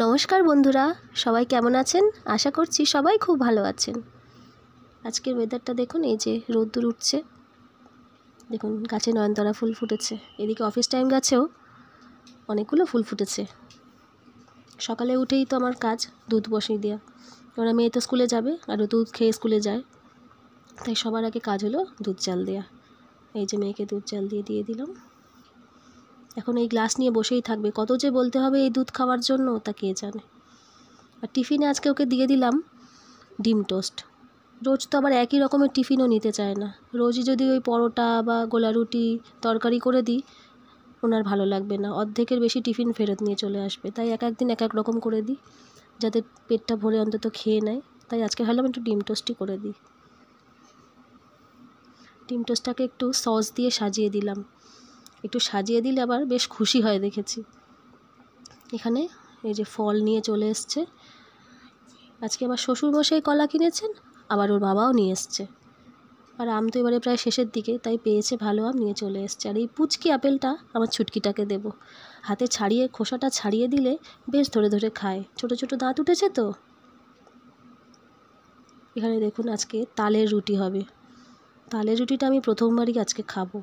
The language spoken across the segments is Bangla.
নমস্কার বন্ধুরা সবাই কেমন আছেন আশা করছি সবাই খুব ভালো আছেন আজকের ওয়েদারটা দেখুন এই যে রোদ্দুর উঠছে দেখুন গাছে নয়নতলা ফুল ফুটেছে এদিকে অফিস টাইম গাছেও অনেকগুলো ফুল ফুটেছে সকালে উঠেই তো আমার কাজ দুধ বসিয়ে দেওয়া ওরা মেয়ে তো স্কুলে যাবে আর দুধ খেয়ে স্কুলে যায় তাই সবার আগে কাজ হলো দুধ জাল দেওয়া এই যে মেয়েকে দুধ জাল দিয়ে দিয়ে দিলাম এখন এই গ্লাস নিয়ে বসেই থাকবে কত যে বলতে হবে এই দুধ খাওয়ার জন্য তা কে জানে আর টিফিনে আজকে ওকে দিয়ে দিলাম ডিম টোস্ট রোজ তো আবার একই রকমের টিফিনও নিতে চায় না রোজই যদি ওই পরোটা বা গোলা রুটি তরকারি করে দিই ওনার ভালো লাগবে না অর্ধেকের বেশি টিফিন ফেরত নিয়ে চলে আসবে তাই এক একদিন এক এক রকম করে দিই যাতে পেটটা ভরে অন্তত খেয়ে নেয় তাই আজকে ভাবলাম একটু ডিম টোস্টই করে দিই ডিম টোস্টটাকে একটু সস দিয়ে সাজিয়ে দিলাম একটু সাজিয়ে দিলে আবার বেশ খুশি হয় দেখেছি এখানে এই যে ফল নিয়ে চলে এসছে আজকে আবার শ্বশুরমশাই কলা কিনেছেন আবার ওর বাবাও নিয়ে এসছে আর আম তো এবারে প্রায় শেষের দিকে তাই পেয়েছে ভালো আম নিয়ে চলে এসছে আর এই পুচকি আপেলটা আমার ছুটকিটাকে দেব হাতে ছাড়িয়ে খোসাটা ছাড়িয়ে দিলে বেশ ধরে ধরে খায় ছোট ছোট দাঁত উঠেছে তো এখানে দেখুন আজকে তালের রুটি হবে তালের রুটিটা আমি প্রথমবারই আজকে খাবো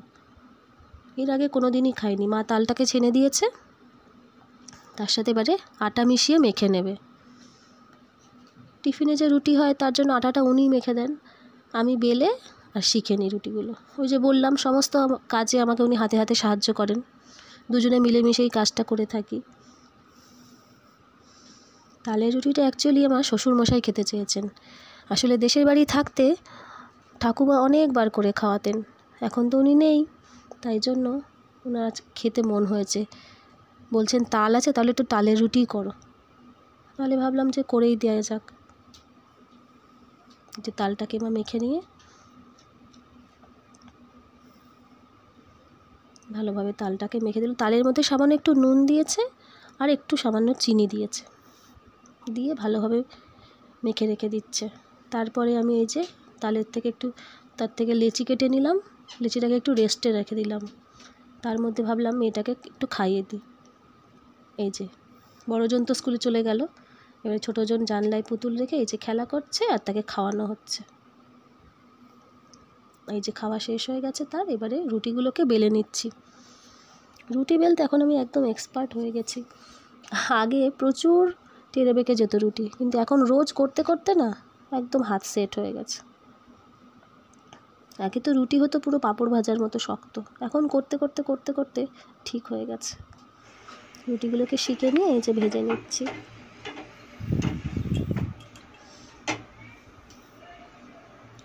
এর আগে কোনো দিনই খাইনি মা তালটাকে ছেনে দিয়েছে তার সাথে এবারে আটা মিশিয়ে মেখে নেবে টিফিনে যে রুটি হয় তার জন্য আটাটা উনিই মেখে দেন আমি বেলে আর শিখে নিই রুটিগুলো ওই যে বললাম সমস্ত কাজে আমাকে উনি হাতে হাতে সাহায্য করেন দুজনে মিলেমিশেই কাজটা করে থাকি তালের রুটিটা অ্যাকচুয়ালি আমার শ্বশুরমশাই খেতে চেয়েছেন আসলে দেশের বাড়ি থাকতে ঠাকুমা অনেকবার করে খাওয়াতেন এখন তো উনি নেই তাই জন্য ওনার আজ খেতে মন হয়েছে বলছেন তাল আছে তাহলে একটু তালের রুটি করো তাহলে ভাবলাম যে করেই দেওয়া যাক যে তালটাকে বা মেখে নিয়ে ভালোভাবে তালটাকে মেখে দিল তালের মধ্যে সামান্য একটু নুন দিয়েছে আর একটু সামান্য চিনি দিয়েছে দিয়ে ভালোভাবে মেখে রেখে দিচ্ছে তারপরে আমি এই যে তালের থেকে একটু তার থেকে লেচি কেটে নিলাম লিচিটাকে একটু রেস্টে রেখে দিলাম তার মধ্যে ভাবলাম মেয়েটাকে একটু খাইয়ে দিই এই যে বড়জন তো স্কুলে চলে গেল এবারে ছোটোজন জানলায় পুতুল রেখে এই যে খেলা করছে আর তাকে খাওয়ানো হচ্ছে এই যে খাওয়া শেষ হয়ে গেছে তার এবারে রুটিগুলোকে বেলে নিচ্ছি রুটি বেলতে এখন আমি একদম এক্সপার্ট হয়ে গেছি আগে প্রচুর টেরে বেঁকে যেত রুটি কিন্তু এখন রোজ করতে করতে না একদম হাত সেট হয়ে গেছে আগে তো রুটি হতো পুরো পাঁপড় ভাজার মতো শক্ত এখন করতে করতে করতে করতে ঠিক হয়ে গেছে রুটিগুলোকে শিখে নিয়ে এই যে ভেজে নিচ্ছি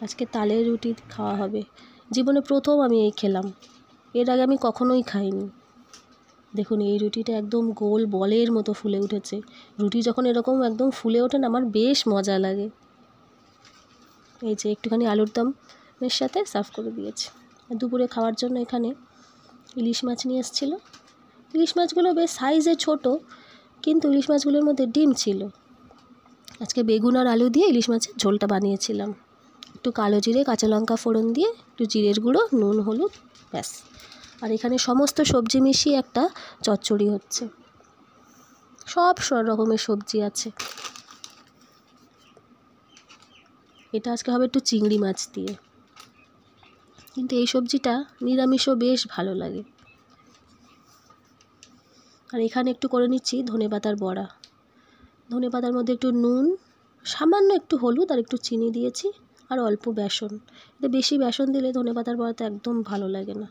আজকে তালের রুটি খাওয়া হবে জীবনে প্রথম আমি এই খেলাম এর আগে আমি কখনোই খাইনি দেখুন এই রুটিটা একদম গোল বলের মতো ফুলে উঠেছে রুটি যখন এরকম একদম ফুলে ওঠে না আমার বেশ মজা লাগে এই যে একটুখানি আলুর দম সাথে সার্ভ করে দিয়েছে দুপুরে খাওয়ার জন্য এখানে ইলিশ মাছ নিয়ে এসেছিল ইলিশ মাছগুলো বেশ সাইজে ছোট কিন্তু ইলিশ মাছগুলোর মধ্যে ডিম ছিল আজকে বেগুন আর আলু দিয়ে ইলিশ মাছের ঝোলটা বানিয়েছিলাম একটু কালো জিরে কাঁচা লঙ্কা ফোড়ন দিয়ে একটু জিরের গুঁড়ো নুন হলুদ ব্যাস আর এখানে সমস্ত সবজি মিশিয়ে একটা চচ্চড়ি হচ্ছে সব রকমের সবজি আছে এটা আজকে হবে একটু চিংড়ি মাছ দিয়ে কিন্তু এই সবজিটা নিরামিষও বেশ ভালো লাগে আর এখানে একটু করে নিচ্ছি ধনে পাতার বড়া ধনে পাতার মধ্যে একটু নুন সামান্য একটু হলুদ আর একটু চিনি দিয়েছি আর অল্প বেসন এতে বেশি বেসন দিলে ধনে পাতার বড়া তো একদম ভালো লাগে না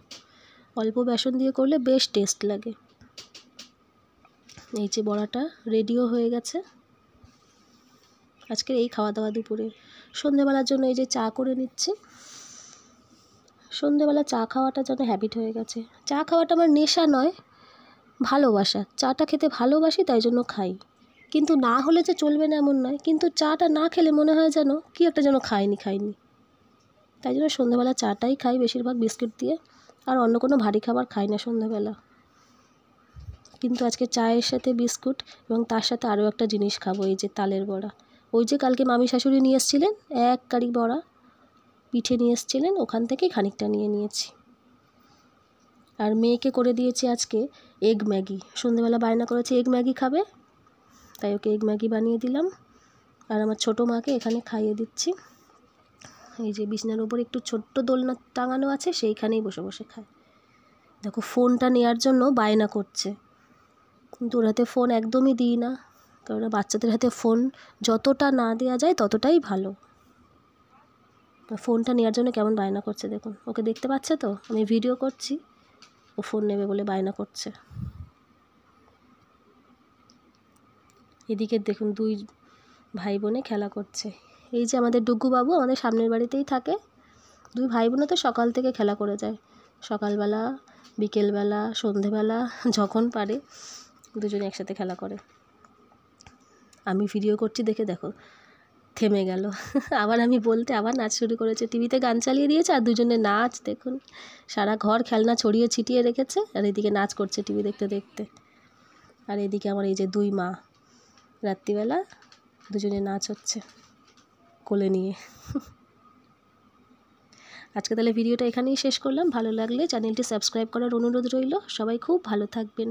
অল্প বেসন দিয়ে করলে বেশ টেস্ট লাগে এই যে বড়াটা রেডিও হয়ে গেছে আজকের এই খাওয়া দাওয়া দুপুরে সন্ধেবেলার জন্য এই যে চা করে নিচ্ছি সন্ধেবেলা চা খাওয়াটা যেন হ্যাবিট হয়ে গেছে চা খাওয়াটা আমার নেশা নয় ভালোবাসা চাটা খেতে ভালোবাসি তাই জন্য খাই কিন্তু না হলে যে চলবে না এমন নয় কিন্তু চাটা না খেলে মনে হয় যেন কি একটা যেন খাইনি খাইনি তাই জন্য সন্ধ্যাবেলা চাটাই খাই বেশিরভাগ বিস্কিট দিয়ে আর অন্য কোনো ভারী খাবার খাই না সন্ধেবেলা কিন্তু আজকে চায়ের সাথে বিস্কুট এবং তার সাথে আরও একটা জিনিস খাবো এই যে তালের বড়া ওই যে কালকে মামি শাশুড়ি নিয়ে এসেছিলেন এক কারি বড়া পিঠে নিয়ে এসেছিলেন ওখান থেকে খানিকটা নিয়ে নিয়েছি আর মেয়েকে করে দিয়েছি আজকে এগ ম্যাগি সন্ধেবেলা বায়না করেছে এগ ম্যাগি খাবে তাই ওকে এগ ম্যাগি বানিয়ে দিলাম আর আমার ছোট মাকে এখানে খাইয়ে দিচ্ছি এই যে বিছনার ওপর একটু ছোট্ট দোলনা টাঙানো আছে সেইখানেই বসে বসে খায় দেখো ফোনটা নেওয়ার জন্য বায়না করছে কিন্তু ওর হাতে ফোন একদমই দিই না কারণ বাচ্চাদের হাতে ফোন যতটা না দেওয়া যায় ততটাই ভালো ফোনটা নেওয়ার জন্য কেমন বায়না করছে দেখুন ওকে দেখতে পাচ্ছে তো আমি ভিডিও করছি ও ফোন নেবে বলে বায়না করছে এদিকে দেখুন দুই ভাই বোনে খেলা করছে এই যে আমাদের ডুগ্গুবাবু আমাদের সামনের বাড়িতেই থাকে দুই ভাই বোনও তো সকাল থেকে খেলা করে যায় সকালবেলা বিকেলবেলা সন্ধেবেলা যখন পারে দুজনে একসাথে খেলা করে আমি ভিডিও করছি দেখে দেখো থেমে গেল আবার আমি বলতে আবার নাচ শুরু করেছে টিভিতে গান চালিয়ে দিয়েছে আর দুজনে নাচ দেখুন সারা ঘর খেলনা ছড়িয়ে ছিটিয়ে রেখেছে আর এদিকে নাচ করছে টিভি দেখতে দেখতে আর এদিকে আমার এই যে দুই মা রাত্রিবেলা দুজনে নাচ হচ্ছে কোলে নিয়ে আজকে তাহলে ভিডিওটা এখানেই শেষ করলাম ভালো লাগলে চ্যানেলটি সাবস্ক্রাইব করার অনুরোধ রইল সবাই খুব ভালো থাকবেন